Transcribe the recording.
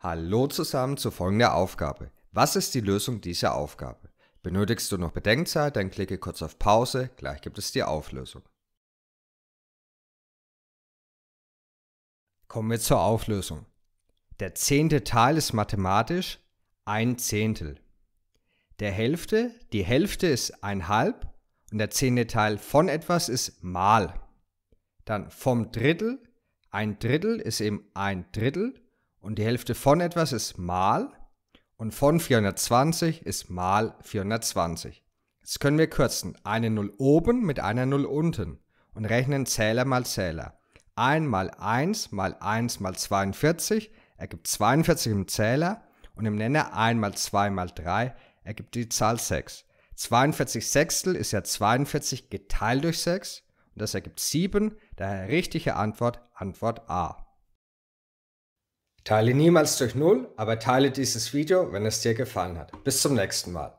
Hallo zusammen zu folgender Aufgabe. Was ist die Lösung dieser Aufgabe? Benötigst du noch Bedenkzeit, dann klicke kurz auf Pause, gleich gibt es die Auflösung. Kommen wir zur Auflösung. Der zehnte Teil ist mathematisch ein Zehntel. Der Hälfte, die Hälfte ist ein Halb und der zehnte Teil von etwas ist mal. Dann vom Drittel, ein Drittel ist eben ein Drittel und die Hälfte von etwas ist mal und von 420 ist mal 420. Jetzt können wir kürzen. Eine 0 oben mit einer 0 unten und rechnen Zähler mal Zähler. 1 mal 1 mal 1 mal 42 ergibt 42 im Zähler und im Nenner 1 mal 2 mal 3 ergibt die Zahl 6. 42 Sechstel ist ja 42 geteilt durch 6 und das ergibt 7, daher richtige Antwort, Antwort A. Teile niemals durch Null, aber teile dieses Video, wenn es dir gefallen hat. Bis zum nächsten Mal.